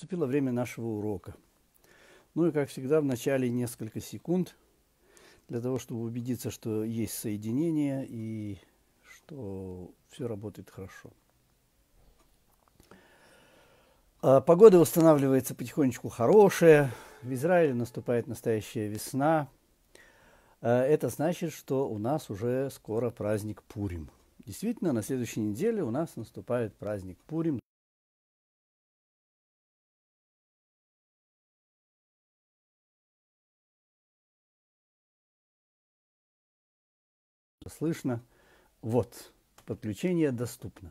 Наступило время нашего урока. Ну и, как всегда, в начале несколько секунд для того, чтобы убедиться, что есть соединение и что все работает хорошо. А, погода восстанавливается потихонечку хорошая. В Израиле наступает настоящая весна. А, это значит, что у нас уже скоро праздник Пурим. Действительно, на следующей неделе у нас наступает праздник Пурим. слышно. Вот, подключение доступно.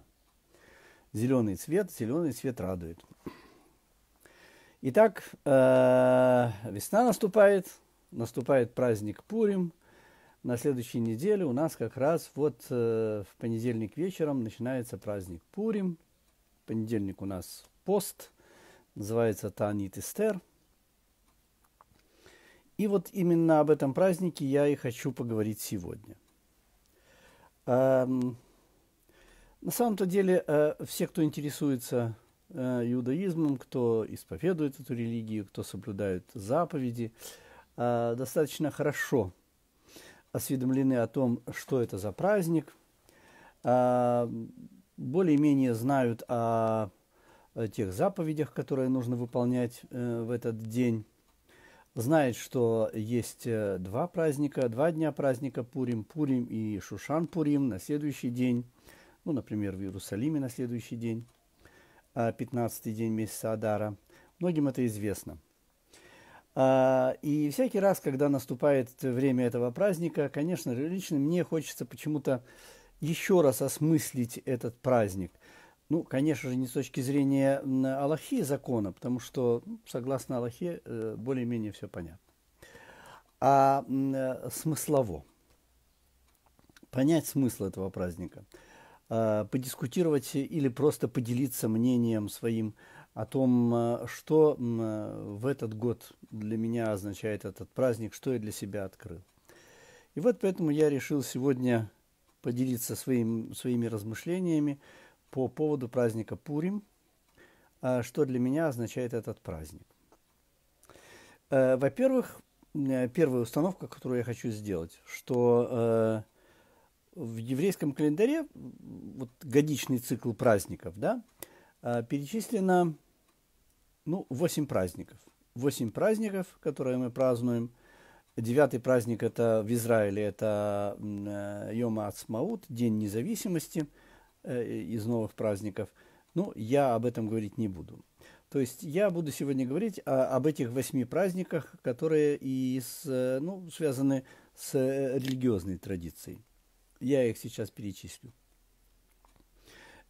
Зеленый цвет, зеленый цвет радует. Итак, э, весна наступает, наступает праздник Пурим. На следующей неделе у нас как раз вот э, в понедельник вечером начинается праздник Пурим. понедельник у нас пост, называется Таанит Эстер. И вот именно об этом празднике я и хочу поговорить сегодня – Эм, на самом-то деле, э, все, кто интересуется э, иудаизмом, кто исповедует эту религию, кто соблюдает заповеди, э, достаточно хорошо осведомлены о том, что это за праздник, более-менее знают о тех заповедях, которые нужно выполнять в этот день знает, что есть э, два праздника, два дня праздника Пурим, Пурим и Шушан Пурим на следующий день, ну, например, в Иерусалиме на следующий день, 15 а, день месяца Адара. Многим это известно. А, и всякий раз, когда наступает время этого праздника, конечно лично мне хочется почему-то еще раз осмыслить этот праздник. Ну, конечно же, не с точки зрения Аллахи закона, потому что, ну, согласно Аллахе, э, более-менее все понятно. А э, смыслово. Понять смысл этого праздника. А, подискутировать или просто поделиться мнением своим о том, э, что в этот год для меня означает этот праздник, что я для себя открыл. И вот поэтому я решил сегодня поделиться своим, своими размышлениями, по поводу праздника Пурим, а, что для меня означает этот праздник. Э, во-первых, э, первая установка, которую я хочу сделать, что э, в еврейском календаре вот, годичный цикл праздников, да, перечислено ну, 8 праздников. 8 праздников, которые мы празднуем. Девятый праздник это в Израиле, это Йома Ацмаут, День независимости – Э, из новых праздников. Ну, я об этом говорить не буду. То есть я буду сегодня говорить о, об этих восьми праздниках, которые и с, э, ну, связаны с э, религиозной традицией. Я их сейчас перечислю.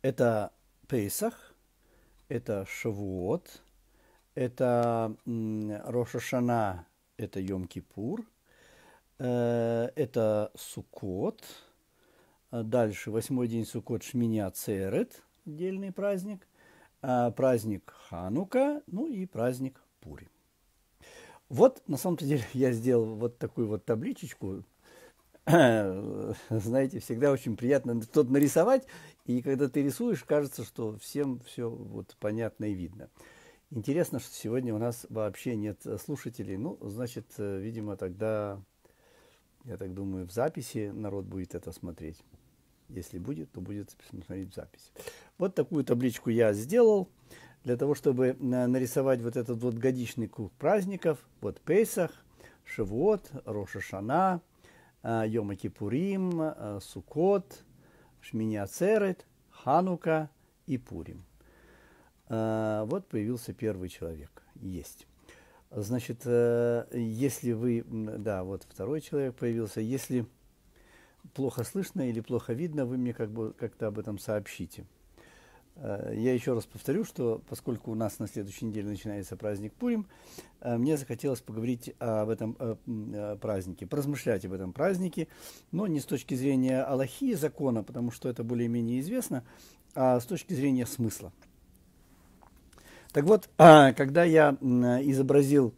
Это Пейсах, это Шавуот, это Рошашана, это Йом-Кипур, это Сукот – а дальше, восьмой день Суккот, Шмини Ацерет, отдельный праздник, а праздник Ханука, ну и праздник Пури. Вот, на самом-то деле, я сделал вот такую вот табличечку. Знаете, всегда очень приятно что-то нарисовать, и когда ты рисуешь, кажется, что всем все вот понятно и видно. Интересно, что сегодня у нас вообще нет слушателей. Ну, значит, э, видимо, тогда, я так думаю, в записи народ будет это смотреть. Если будет, то будет смотреть запись. Вот такую табличку я сделал для того, чтобы э, нарисовать вот этот вот годичный круг праздников. Вот Пейсах, Шивот, Рошашана, э, Йома Кипурим, э, Сукот, Шминиацерет, Ханука и Пурим. Вот появился первый человек. Есть. Значит, если вы... Да, вот второй человек появился. Если плохо слышно или плохо видно, вы мне как бы как-то об этом сообщите. Э, я еще раз повторю, что поскольку у нас на следующей неделе начинается праздник Пурим, э, мне захотелось поговорить об этом э, празднике, поразмышлять об этом празднике, но не с точки зрения Аллахи и закона, потому что это более-менее известно, а с точки зрения смысла. Так вот, а, когда я изобразил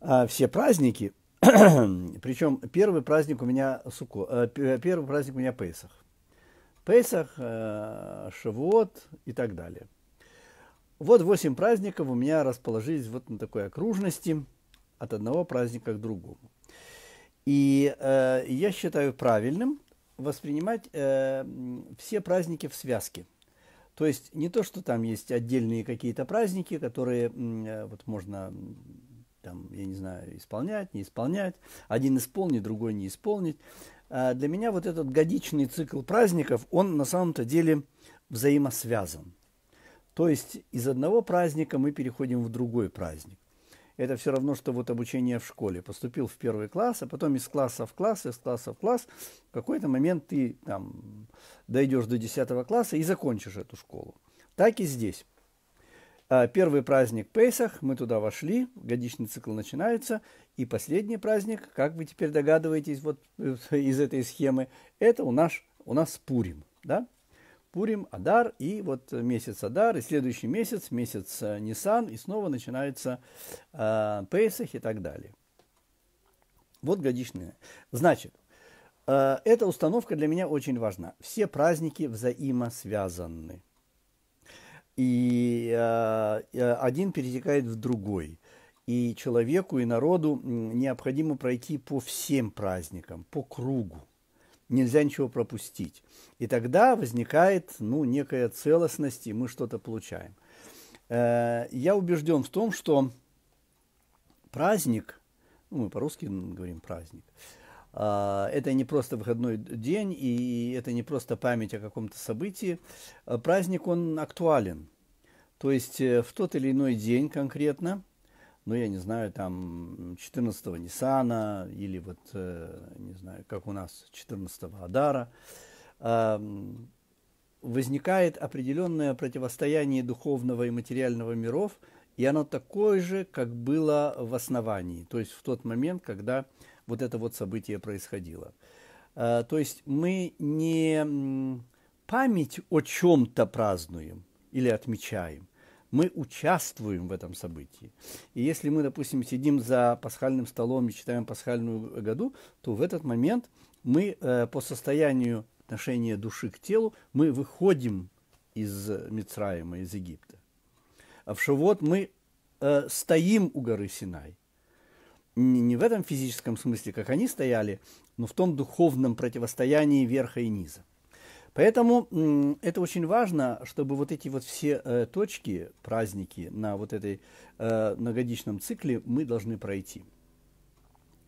а, все праздники, Причем первый праздник у меня Суко, э, первый праздник у меня Пейсах. Пейсах, э, Шавуот и так далее. Вот восемь праздников у меня расположились вот на такой окружности от одного праздника к другому. И э, я считаю правильным воспринимать э, все праздники в связке. То есть не то, что там есть отдельные какие-то праздники, которые э, вот можно там, я не знаю, исполнять, не исполнять, один исполнить, другой не исполнить. А для меня вот этот годичный цикл праздников, он на самом-то деле взаимосвязан. То есть из одного праздника мы переходим в другой праздник. Это все равно, что вот обучение в школе. Поступил в первый класс, а потом из класса в класс, из класса в класс. В какой-то момент ты там дойдешь до 10 класса и закончишь эту школу. Так и здесь. А, первый праздник Пейсах, мы туда вошли, годичный цикл начинается, и последний праздник, как вы теперь догадываетесь вот э, из этой схемы, это у нас, у нас Пурим, да? Пурим, Адар, и вот месяц Адар, и следующий месяц, месяц э, Нисан, и снова начинается э, а, Пейсах и так далее. Вот годичные. Значит, э, эта установка для меня очень важна. Все праздники взаимосвязаны. А, и один перетекает в другой. И человеку, и народу необходимо пройти по всем праздникам, по кругу. Нельзя ничего пропустить. И тогда возникает ну, некая целостность, и мы что-то получаем. Э, я убежден в том, что праздник, ну, мы по-русски говорим праздник, а, это не просто выходной день, и это не просто память о каком-то событии. А, праздник, он актуален. То есть э, в тот или иной день конкретно, ну, я не знаю, там 14-го Ниссана или вот, э, не знаю, как у нас, 14-го Адара, а, возникает определенное противостояние духовного и материального миров, и оно такое же, как было в основании, то есть в тот момент, когда вот это вот событие происходило. А, то есть мы не память о чем-то празднуем или отмечаем, мы участвуем в этом событии. И если мы, допустим, сидим за пасхальным столом и читаем пасхальную году, то в этот момент мы э, по состоянию отношения души к телу, мы выходим из Мицраима, из Египта. А в Шавот мы э, стоим у горы Синай не, не в этом физическом смысле, как они стояли, но в том духовном противостоянии верха и низа. Поэтому это очень важно, чтобы вот эти вот все э, точки, праздники на вот этой э, цикле мы должны пройти.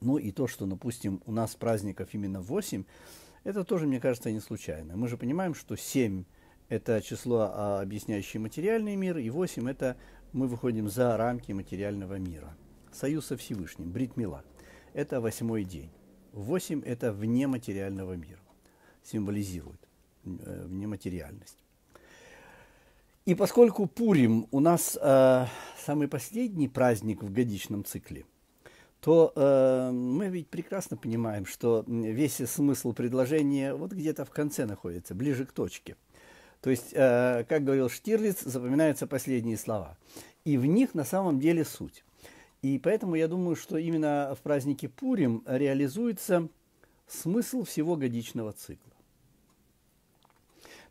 Ну и то, что, допустим, у нас праздников именно 8, это тоже, мне кажется, не случайно. Мы же понимаем, что 7 – это число, а, объясняющее материальный мир, и 8 – это мы выходим за рамки материального мира – Союз со Всевышним, Бритмила. Это восьмой день. Восемь – это вне материального мира. Символизирует э, вне материальность. И поскольку Пурим у нас э, самый последний праздник в годичном цикле, то э, мы ведь прекрасно понимаем, что весь смысл предложения вот где-то в конце находится, ближе к точке. То есть, э, как говорил Штирлиц, запоминаются последние слова. И в них на самом деле суть. И поэтому я думаю, что именно в празднике Пурим реализуется смысл всего годичного цикла.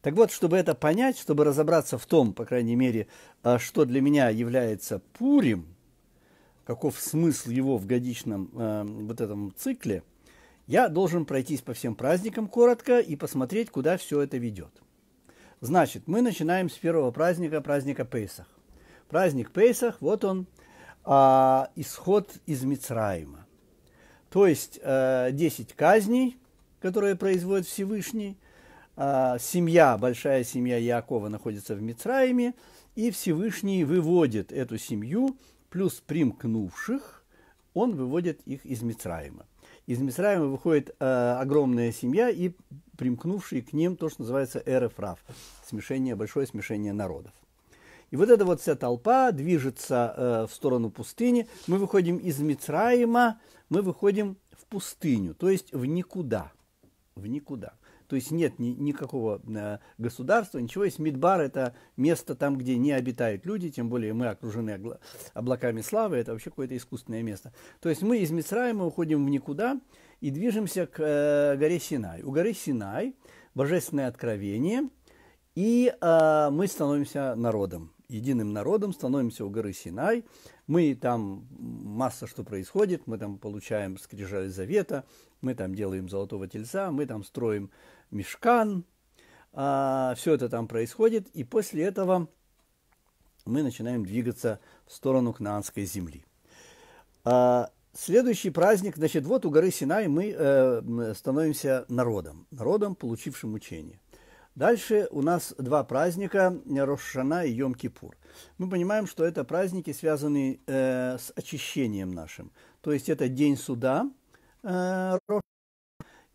Так вот, чтобы это понять, чтобы разобраться в том, по крайней мере, а, что для меня является Пурим, каков смысл его в годичном э, вот этом цикле, я должен пройтись по всем праздникам коротко и посмотреть, куда все это ведет. Значит, мы начинаем с первого праздника, праздника Пейсах. Праздник Пейсах, вот он – а, исход из Мицраима. То есть а, э, 10 казней, которые производит Всевышний, а, семья, большая семья Якова находится в Мицраиме, и Всевышний выводит эту семью, плюс примкнувших, он выводит их из Мицраима. Из Мицраима выходит э, огромная семья и примкнувшие к ним то, что называется эрефраф, смешение, большое смешение народов. И вот эта вот вся толпа движется э, в сторону пустыни. Мы выходим из Мицраима, мы выходим в пустыню, то есть в никуда. В никуда. То есть нет ни, никакого э, государства, ничего. Есть Мидбар – это место там, где не обитают люди, тем более мы окружены облаками славы, это вообще какое-то искусственное место. То есть мы из Мицраима уходим в никуда и движемся к э, горе Синай. У горы Синай божественное откровение, и э, мы становимся народом единым народом, становимся у горы Синай, мы там масса что происходит, мы там получаем скрижаль завета, мы там делаем золотого тельца, мы там строим мешкан, а, все это там происходит, и после этого мы начинаем двигаться в сторону Кнаанской земли. А, следующий праздник, значит, вот у горы Синай мы э, становимся народом, народом, получившим учение. Дальше у нас два праздника – Рошана и Йом-Кипур. Мы понимаем, что это праздники, связанные э, с очищением нашим. То есть это день суда э,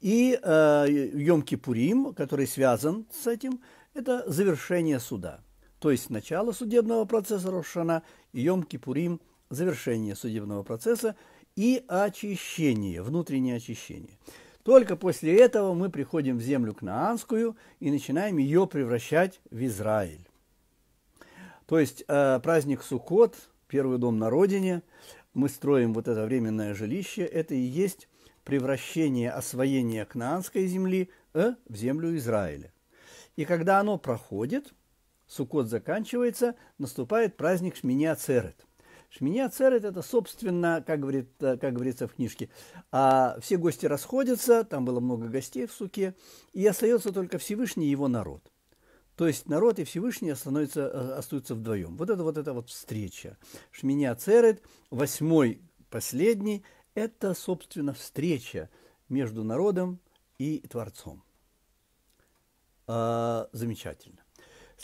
и э, Йом-Кипурим, который связан с этим, это завершение суда. То есть начало судебного процесса Рошана и Йом-Кипурим – завершение судебного процесса и очищение, внутреннее очищение – только после этого мы приходим в землю Кнаанскую и начинаем ее превращать в Израиль. То есть э, праздник Суккот, первый дом на родине, мы строим вот это временное жилище, это и есть превращение освоения Кнаанской земли э, в землю Израиля. И когда оно проходит, Суккот заканчивается, наступает праздник Шминиацерет – Шминия Церет – это, собственно, как, говорит, как говорится в книжке, а все гости расходятся, там было много гостей в суке, и остается только Всевышний и его народ. То есть народ и Всевышний становятся, э, остаются вдвоем. Вот это вот эта вот встреча. Шминия Церет, восьмой, последний – это, собственно, встреча между народом и Творцом. А, замечательно.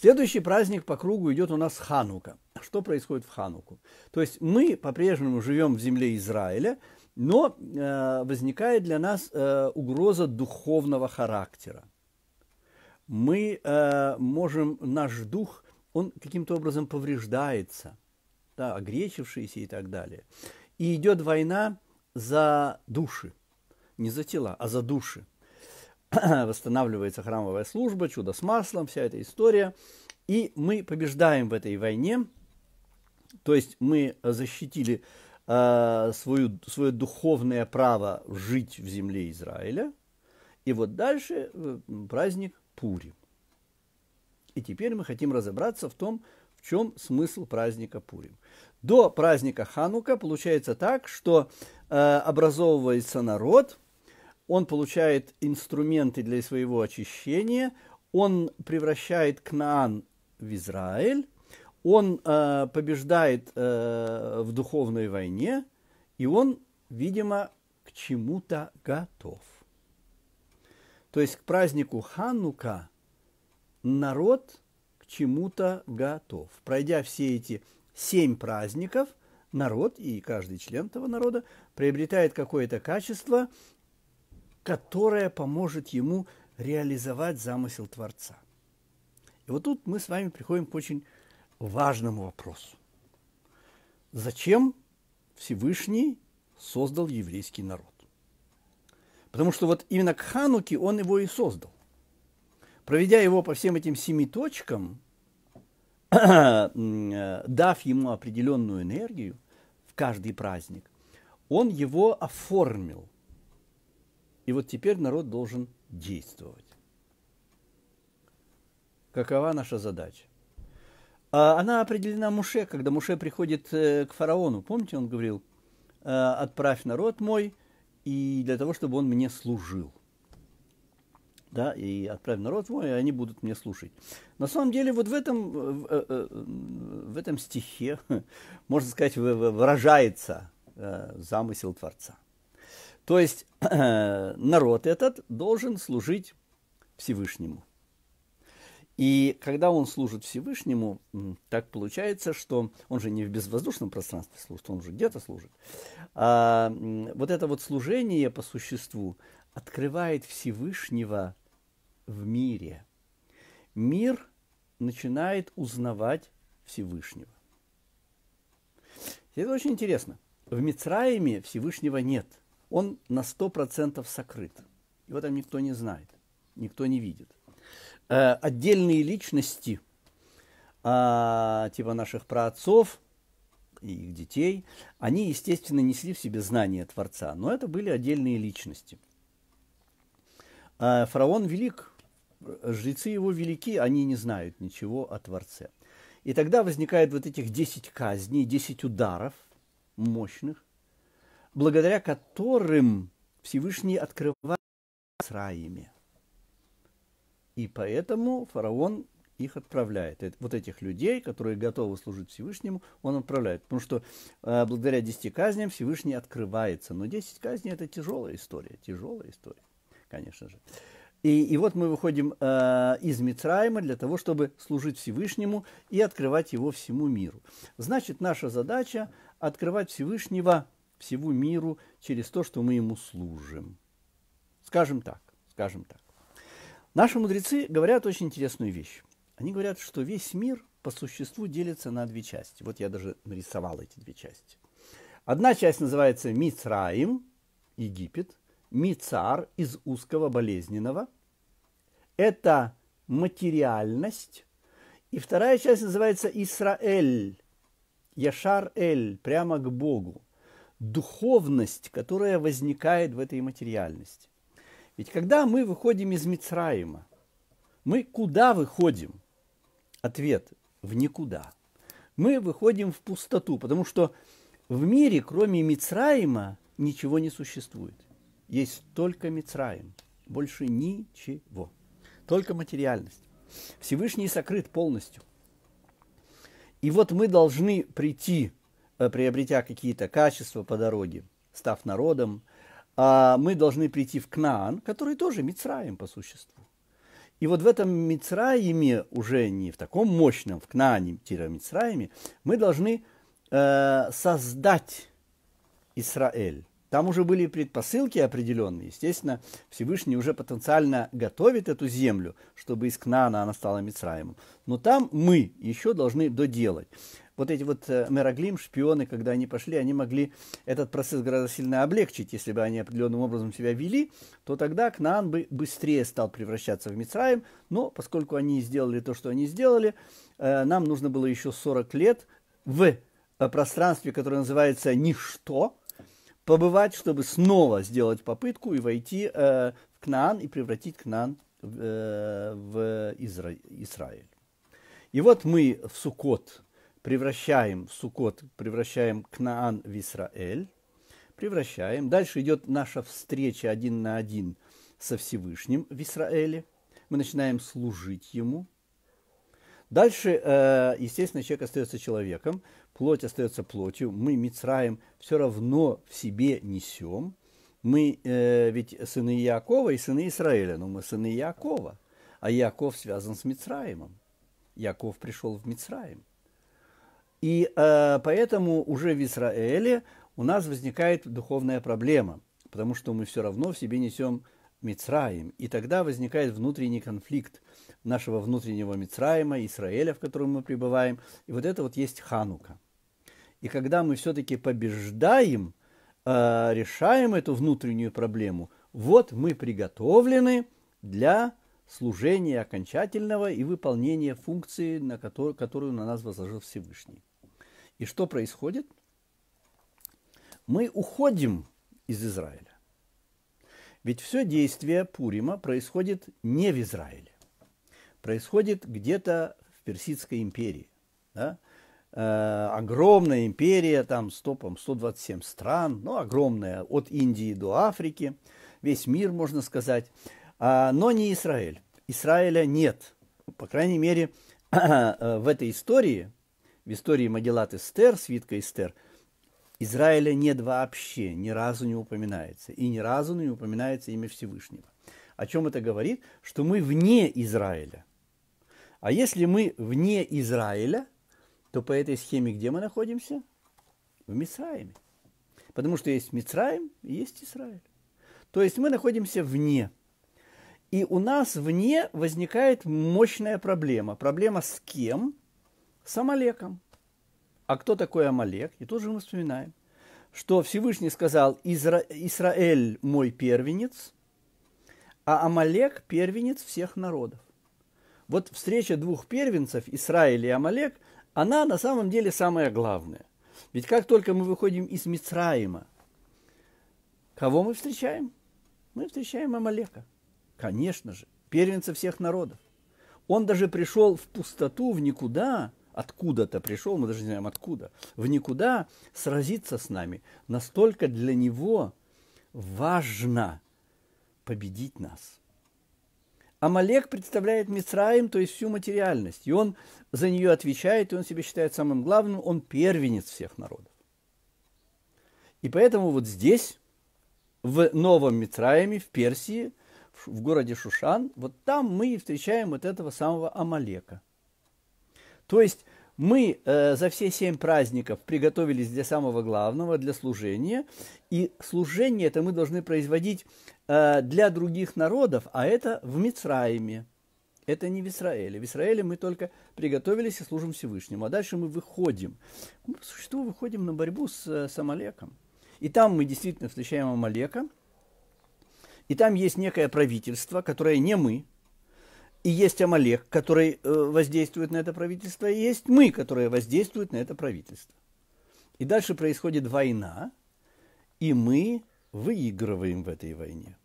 Следующий праздник по кругу идет у нас Ханука. Что происходит в Хануку? То есть мы по-прежнему живем в земле Израиля, но э, возникает для нас э, угроза духовного характера. Мы э, можем, наш дух, он каким-то образом повреждается, да, огречившийся и так далее. И идет война за души, не за тела, а за души. восстанавливается храмовая служба, чудо с маслом, вся эта история. И мы побеждаем в этой войне, то есть мы защитили э, свою, свое духовное право жить в земле Израиля. И вот дальше э, праздник Пурим. И теперь мы хотим разобраться в том, в чем смысл праздника Пурим. До праздника Ханука получается так, что э, образовывается народ – он получает инструменты для своего очищения, он превращает Кнаан в Израиль, он э, побеждает э, в духовной войне, и он, видимо, к чему-то готов. То есть к празднику Ханука народ к чему-то готов. Пройдя все эти семь праздников, народ и каждый член этого народа приобретает какое-то качество, которая поможет ему реализовать замысел Творца. И вот тут мы с вами приходим к очень важному вопросу. Зачем Всевышний создал еврейский народ? Потому что вот именно к Хануке он его и создал. Проведя его по всем этим семи точкам, дав ему определенную энергию в каждый праздник, он его оформил – и вот теперь народ должен действовать. Какова наша задача? А она определена Муше, когда Муше приходит э, к фараону. Помните, он говорил, «Э, отправь народ мой, и для того, чтобы он мне служил. Да, и отправь народ мой, и они будут мне слушать. На самом деле, вот в этом, э, в, этом стихе, можно сказать, выражается замысел Творца – то есть народ этот должен служить Всевышнему. И когда он служит Всевышнему, так получается, что он же не в безвоздушном пространстве служит, он же где-то служит. А, вот это вот служение по существу открывает Всевышнего в мире. Мир начинает узнавать Всевышнего. это очень интересно. В Мицраиме Всевышнего нет он на 100% сокрыт. Его там никто не знает, никто не видит. Э, отдельные личности, э, типа наших праотцов и их детей, они, естественно, несли в себе знания Творца, но это были отдельные личности. Э, фараон велик, жрецы его велики, они не знают ничего о Творце. И тогда возникает вот этих 10 казней, 10 ударов мощных, благодаря которым Всевышний открывает с раями. И поэтому фараон их отправляет. Вот этих людей, которые готовы служить Всевышнему, он отправляет. Потому что э, благодаря десяти казням Всевышний открывается. Но десять казней – это тяжелая история. Тяжелая история, конечно же. И, и вот мы выходим э, из Мицраима для того, чтобы служить Всевышнему и открывать его всему миру. Значит, наша задача – открывать Всевышнего всему миру через то, что мы ему служим. Скажем так, скажем так. Наши мудрецы говорят очень интересную вещь. Они говорят, что весь мир по существу делится на две части. Вот я даже нарисовал эти две части. Одна часть называется Мицраим, Египет, Мицар из узкого болезненного. Это материальность. И вторая часть называется Исраэль, Яшар-эль, прямо к Богу духовность, которая возникает в этой материальности. Ведь когда мы выходим из Мицраима, мы куда выходим? Ответ – в никуда. Мы выходим в пустоту, потому что в мире, кроме Мицраима, ничего не существует. Есть только Мицраим, больше ничего, только материальность. Всевышний сокрыт полностью. И вот мы должны прийти Э, приобретя какие-то качества по дороге, став народом, а мы должны прийти в Кнаан, который тоже Мицраем по существу. И вот в этом Мицраиме, уже не в таком мощном, в Кнаане, Мицраиме, мы должны э, создать Израиль. Там уже были предпосылки определенные. Естественно, Всевышний уже потенциально готовит эту землю, чтобы из Кнана она стала Мицраемом. Но там мы еще должны доделать. Вот эти вот э, Мераглим, шпионы, когда они пошли, они могли этот процесс гораздо сильно облегчить. Если бы они определенным образом себя вели, то тогда Кнаан бы быстрее стал превращаться в Мицраем. Но поскольку они сделали то, что они сделали, э, нам нужно было еще 40 лет в э, пространстве, которое называется «ничто», побывать, чтобы снова сделать попытку и войти э, в Кнаан и превратить Кнаан э, в Изра... Израиль. И вот мы в Сукот превращаем в Сукот, превращаем Кнаан в Израиль, превращаем. Дальше идет наша встреча один на один со Всевышним в Израиле. Мы начинаем служить Ему – Дальше, э, естественно, человек остается человеком, плоть остается плотью, мы Мицраем все равно в себе несем. Мы э, ведь сыны Иакова и сыны Израиля, но мы сыны Иакова, а Иаков связан с Мицраемом. Яков пришел в Мицраем. И э, поэтому уже в Израиле у нас возникает духовная проблема, потому что мы все равно в себе несем Мицраим. И тогда возникает внутренний конфликт нашего внутреннего Мицраима, Израиля, в котором мы пребываем. И вот это вот есть Ханука. И когда мы все-таки побеждаем, э, решаем эту внутреннюю проблему, вот мы приготовлены для служения окончательного и выполнения функции, на которую, которую на нас возложил Всевышний. И что происходит? Мы уходим из Израиля. Ведь все действие Пурима происходит не в Израиле, происходит где-то в Персидской империи. Да? Э, огромная империя, там стопом 127 стран, ну, огромная, от Индии до Африки, весь мир, можно сказать, а, но не Израиль. Израиля нет. По крайней мере, э, в этой истории, в истории Магеллат Эстер, свитка Эстер – Израиля нет вообще, ни разу не упоминается. И ни разу не упоминается имя Всевышнего. О чем это говорит? Что мы вне Израиля. А если мы вне Израиля, то по этой схеме где мы находимся? В Мицраиме. Потому что есть Мицраим и есть Израиль. То есть мы находимся вне. И у нас вне возникает мощная проблема. Проблема с кем? С Амалеком. А кто такой Амалек? И тут же мы вспоминаем, что Всевышний сказал, Изра... Израиль мой первенец, а Амалек первенец всех народов. Вот встреча двух первенцев, Израиль и Амалек, она на самом деле самая главная. Ведь как только мы выходим из Мицраима, кого мы встречаем? Мы встречаем Амалека. Конечно же, первенца всех народов. Он даже пришел в пустоту, в никуда, откуда-то пришел, мы даже не знаем откуда, в никуда сразиться с нами. Настолько для него важно победить нас. Амалек представляет Мицраим, то есть всю материальность, и он за нее отвечает, и он себя считает самым главным, он первенец всех народов. И поэтому вот здесь, в Новом Мицраиме, в Персии, в городе Шушан, вот там мы и встречаем вот этого самого Амалека – то есть мы э, за все семь праздников приготовились для самого главного, для служения. И служение это мы должны производить э, для других народов, а это в Мицраиме. Это не в Израиле. В Израиле мы только приготовились и служим Всевышнему. А дальше мы выходим. Мы, по существу, выходим на борьбу с, э, с Амалеком. И там мы действительно встречаем Амалека. И там есть некое правительство, которое не мы, и есть Амалех, который э, воздействует на это правительство, и есть мы, которые воздействуют на это правительство. И дальше происходит война, и мы выигрываем в этой войне.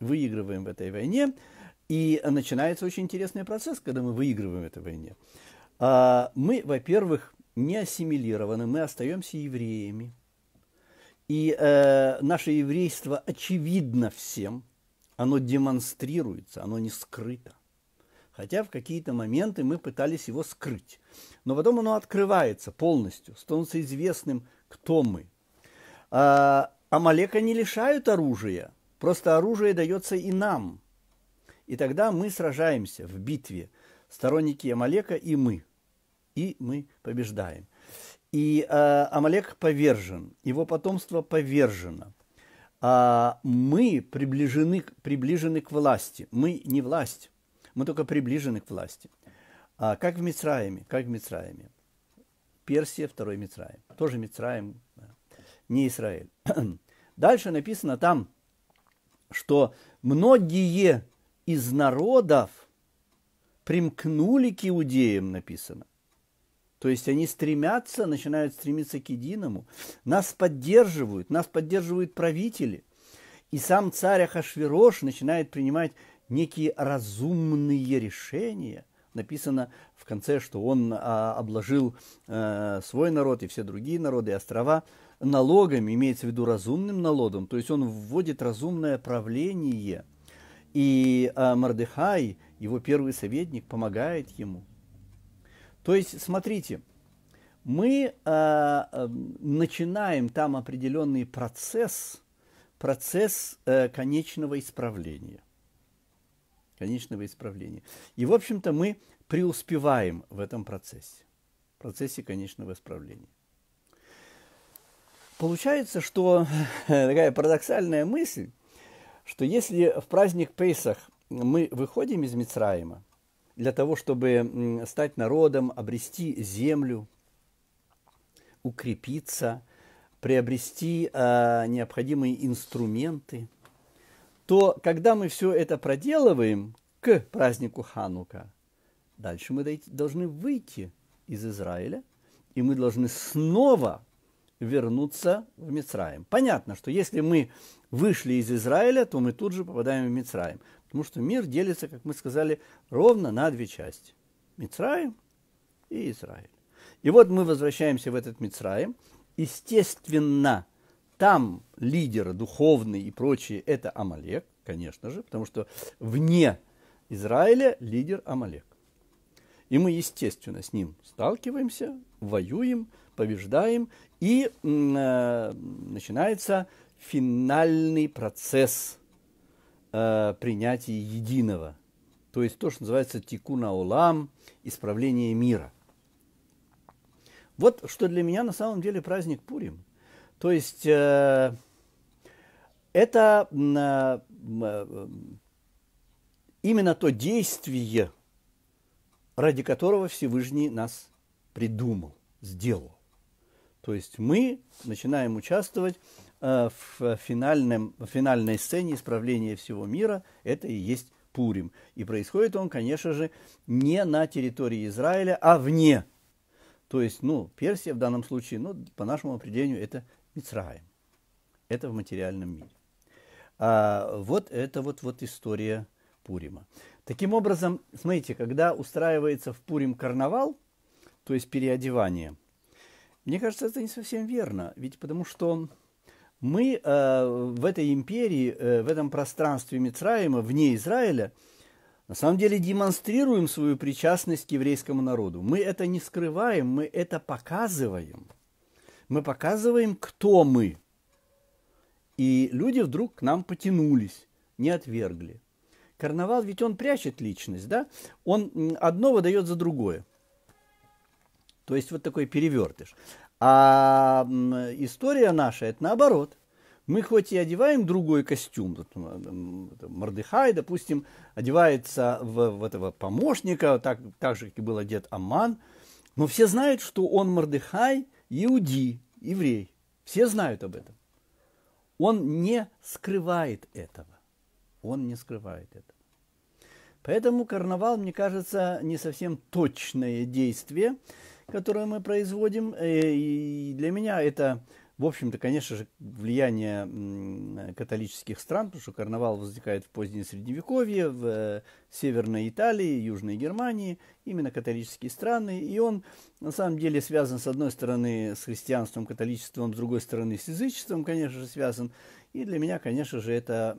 Выигрываем в этой войне, и начинается очень интересный процесс, когда мы выигрываем в этой войне. А, мы, во-первых, не ассимилированы, мы остаемся евреями. И э, наше еврейство очевидно всем, оно демонстрируется, оно не скрыто хотя в какие-то моменты мы пытались его скрыть. Но потом оно открывается полностью, становится известным, кто мы. А, Амалека не лишают оружия, просто оружие дается и нам. И тогда мы сражаемся в битве, сторонники Амалека и мы. И мы побеждаем. И э, Амалек повержен, его потомство повержено. А мы приближены, приближены к власти. Мы не власть. Мы только приближены к власти. А как в Мицраиме, как в Мицраиме. Персия, второй Мицраим. Тоже Мицраим, не Израиль. Дальше написано там, что многие из народов примкнули к иудеям, написано. То есть они стремятся, начинают стремиться к единому. Нас поддерживают, нас поддерживают правители. И сам царь Ахашвирош начинает принимать некие разумные решения. Написано в конце, что он а, обложил а, свой народ и все другие народы, и острова налогами, имеется в виду разумным налогом, то есть он вводит разумное правление. И а, Мардыхай, его первый советник, помогает ему. То есть, смотрите, мы а, начинаем там определенный процесс, процесс а, конечного исправления конечного исправления. И, в общем-то, мы преуспеваем в этом процессе, в процессе конечного исправления. Получается, что э, такая парадоксальная мысль, что если в праздник Пейсах мы выходим из Мицраима для того, чтобы стать народом, обрести землю, укрепиться, приобрести э, необходимые инструменты, то когда мы все это проделываем к празднику Ханука, дальше мы должны выйти из Израиля, и мы должны снова вернуться в Мицраим. Понятно, что если мы вышли из Израиля, то мы тут же попадаем в Мицраим, потому что мир делится, как мы сказали, ровно на две части. Мицраим и Израиль. И вот мы возвращаемся в этот Мицраим. Естественно, там лидер духовный и прочие – это Амалек, конечно же, потому что вне Израиля лидер Амалек. И мы, естественно, с ним сталкиваемся, воюем, побеждаем, и э, начинается финальный процесс э, принятия единого. То есть то, что называется тикуна улам, исправление мира. Вот что для меня на самом деле праздник Пурим – то есть э, это э, э, именно то действие, ради которого Всевышний нас придумал, сделал. То есть мы начинаем участвовать э, в финальном, в финальной сцене исправления всего мира. Это и есть Пурим. И происходит он, конечно же, не на территории Израиля, а вне. То есть, ну, Персия в данном случае, ну, по нашему определению, это Мицраем. Это в материальном мире. А вот это вот, вот история Пурима. Таким образом, смотрите, когда устраивается в Пурим карнавал, то есть переодевание, мне кажется, это не совсем верно. Ведь потому что мы э, в этой империи, э, в этом пространстве Мицраима, вне Израиля, на самом деле демонстрируем свою причастность к еврейскому народу. Мы это не скрываем, мы это показываем – мы показываем, кто мы. И люди вдруг к нам потянулись, не отвергли. Карнавал ведь он прячет личность, да? Он одно выдает за другое. То есть вот такой перевертыш. А история наша – это наоборот. Мы хоть и одеваем другой костюм, тут Мордыхай, допустим, одевается в, в этого помощника, так, так же, как и был одет Аман, но все знают, что он Мордыхай, иуди, еврей. Все знают об этом. Он не скрывает этого. Он не скрывает этого. Поэтому карнавал, мне кажется, не совсем точное действие, которое мы производим. Э, и для меня это в общем-то, конечно же, влияние католических стран, потому что карнавал возникает в позднее Средневековье, в э, Северной Италии, Южной Германии, именно католические страны. И он, на самом деле, связан, с одной стороны, с христианством, католичеством, с другой стороны, с язычеством, конечно же, связан. И для меня, конечно же, это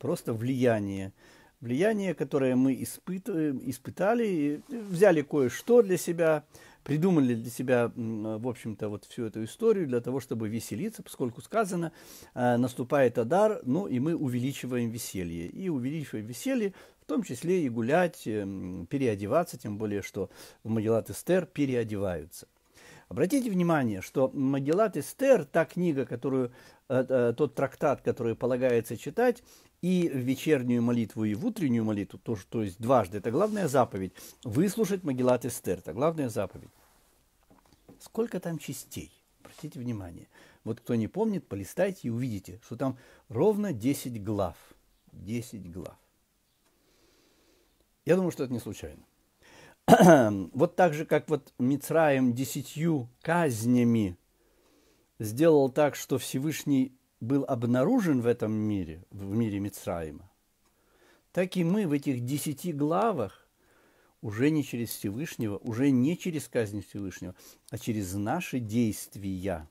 просто влияние влияние, которое мы испытываем, испытали, взяли кое-что для себя, придумали для себя, э, в общем-то, вот всю эту историю для того, чтобы веселиться, поскольку сказано, э, наступает Адар, ну и мы увеличиваем веселье. И увеличивая веселье, в том числе и гулять, э, переодеваться, тем более, что в Магеллат Эстер переодеваются. Обратите внимание, что Магеллат Эстер, та книга, которую, тот трактат, который полагается читать, и в вечернюю молитву, и в утреннюю молитву, то, то есть дважды, это главная заповедь, выслушать Магеллат Эстер, это главная заповедь. Сколько там частей? Обратите внимание. Вот кто не помнит, полистайте и увидите, что там ровно 10 глав. 10 глав. Я думаю, что это не случайно. вот так же, как вот Мицраем десятью казнями сделал так, что Всевышний был обнаружен в этом мире, в мире Мицраима, так и мы в этих десяти главах уже не через Всевышнего, уже не через казнь Всевышнего, а через наши действия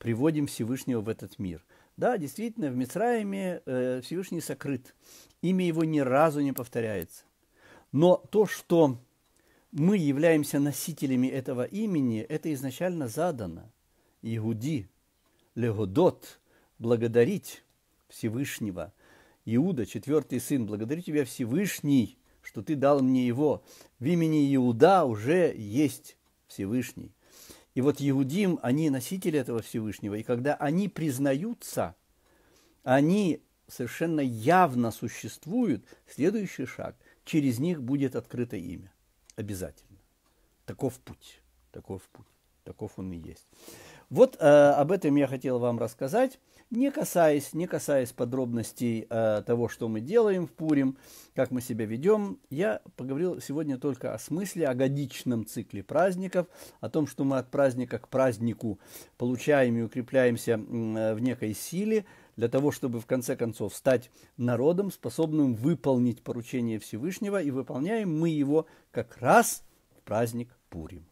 приводим Всевышнего в этот мир. Да, действительно, в Мицраиме э, Всевышний сокрыт. Имя его ни разу не повторяется. Но то, что мы являемся носителями этого имени, это изначально задано. Иуди, Легодот, благодарить Всевышнего. Иуда, четвертый сын, благодарю тебя, Всевышний, что ты дал мне его. В имени Иуда уже есть Всевышний. И вот Иудим, они носители этого Всевышнего, и когда они признаются, они совершенно явно существуют, следующий шаг, через них будет открыто имя. Обязательно. Таков путь. Таков путь. Таков он и есть. Вот э, об этом я хотел вам рассказать не касаясь, не касаясь подробностей э, того, что мы делаем в Пурим, как мы себя ведем, я поговорил сегодня только о смысле, о годичном цикле праздников, о том, что мы от праздника к празднику получаем и укрепляемся э, в некой силе, для того, чтобы в конце концов стать народом, способным выполнить поручение Всевышнего, и выполняем мы его как раз в праздник Пурим.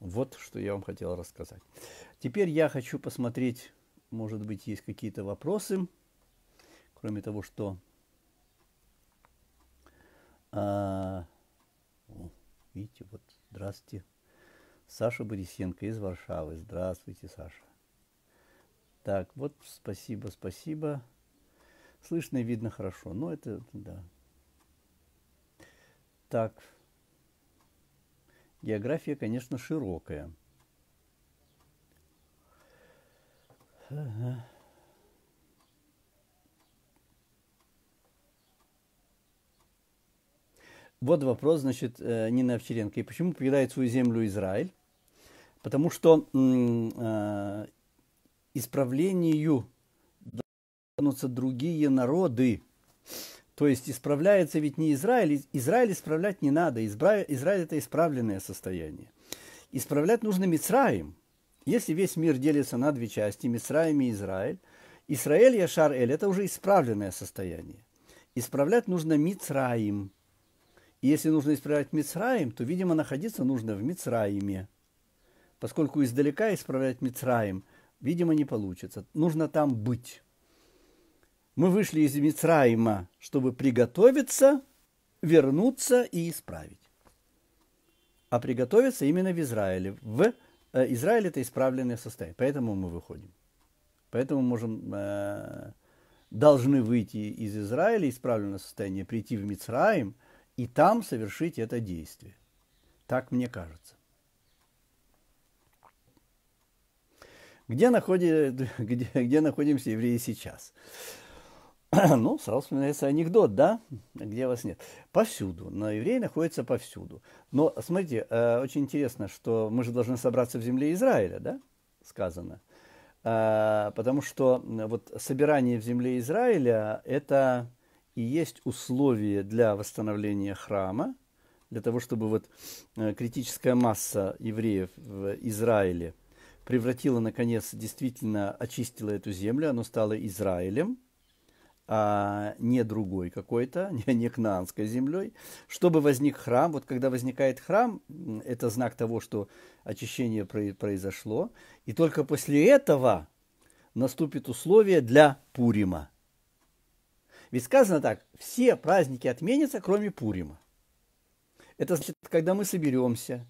Вот что я вам хотел рассказать. Теперь я хочу посмотреть может быть, есть какие-то вопросы, кроме того, что а, о, видите, вот, здравствуйте, Саша Борисенко из Варшавы. Здравствуйте, Саша. Так, вот, спасибо, спасибо. Слышно и видно хорошо. Но это, да. Так, география, конечно, широкая. Вот вопрос, значит, э, Нина Овчаренко. И почему покидает свою землю Израиль? Потому что э, исправлению станутся другие народы. То есть исправляется ведь не Израиль. Израиль исправлять не надо. Израиль, Израиль это исправленное состояние. Исправлять нужно Мицраим. Если весь мир делится на две части, Мицраим и Израиль, Израиль и Ашар-Эль – это уже исправленное состояние. Исправлять нужно Мицраим. И если нужно исправлять Мицраим, то, видимо, находиться нужно в Мицраиме. Поскольку издалека исправлять Мицраим, видимо, не получится. Нужно там быть. Мы вышли из Мицраима, чтобы приготовиться, вернуться и исправить. А приготовиться именно в Израиле, в Израиле Э, Израиль это исправленное состояние, поэтому мы выходим. Поэтому можем, э, должны выйти из Израиля, исправленное состояние, прийти в Мицраим и там совершить это действие. Так мне кажется. Где, находи, где, где находимся евреи сейчас? ну, сразу вспоминается анекдот, да? Где вас нет? Повсюду. Но евреи находятся повсюду. Но, смотрите, э, очень интересно, что мы же должны собраться в земле Израиля, да? Сказано. Э, потому что вот собирание в земле Израиля – это и есть условие для восстановления храма, для того, чтобы вот э, критическая масса евреев в Израиле превратила, наконец, действительно очистила эту землю, оно стало Израилем – а не другой какой-то, не, не кнаанской землей, чтобы возник храм. Вот когда возникает храм, это знак того, что очищение произошло. И только после этого наступит условие для Пурима. Ведь сказано так, все праздники отменятся, кроме Пурима. Это значит, когда мы соберемся,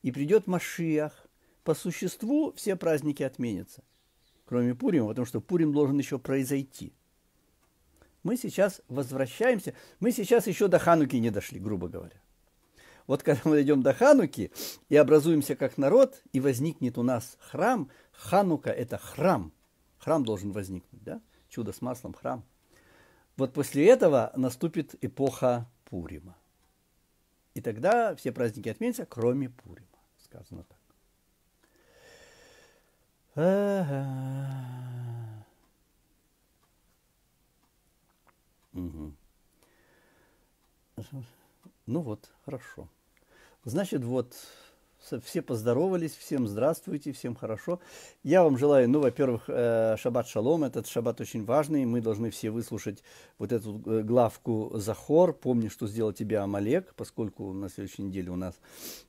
и придет Машиах, по существу все праздники отменятся, кроме Пурима, потому что Пурим должен еще произойти – мы сейчас возвращаемся. Мы сейчас еще до Хануки не дошли, грубо говоря. Вот когда мы дойдем до Хануки и образуемся как народ, и возникнет у нас храм, Ханука – это храм. Храм должен возникнуть, да? Чудо с маслом, храм. Вот после этого наступит эпоха Пурима. И тогда все праздники отменятся, кроме Пурима. Сказано так. А-а-а. Угу. Ну вот, хорошо. Значит, вот все поздоровались, всем здравствуйте, всем хорошо. Я вам желаю, ну, во-первых, э, шаббат шалом, этот шаббат очень важный, мы должны все выслушать вот эту э, главку Захор, помни, что сделал тебе Амалек, поскольку на следующей неделе у нас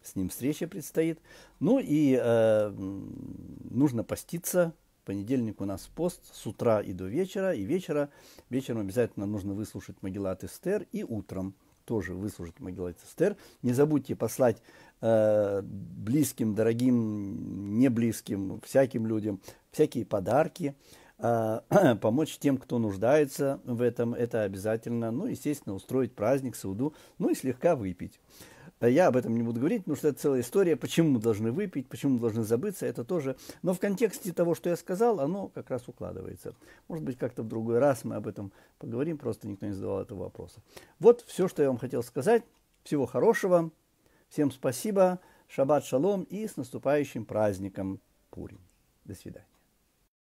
с ним встреча предстоит. Ну и э, нужно поститься, понедельник у нас пост с утра и до вечера, и вечера. Вечером обязательно нужно выслушать Магеллат Эстер, и утром тоже выслушать Магеллат Эстер. Не забудьте послать э, близким, дорогим, не близким всяким людям всякие подарки, э, помочь тем, кто нуждается в этом, это обязательно. Ну, естественно, устроить праздник, сауду, ну и слегка выпить. Я об этом не буду говорить, потому что это целая история, почему должны выпить, почему должны забыться, это тоже. Но в контексте того, что я сказал, оно как раз укладывается. Может быть, как-то в другой раз мы об этом поговорим, просто никто не задавал этого вопроса. Вот все, что я вам хотел сказать. Всего хорошего. Всем спасибо. Шаббат шалом и с наступающим праздником Пурим. До свидания.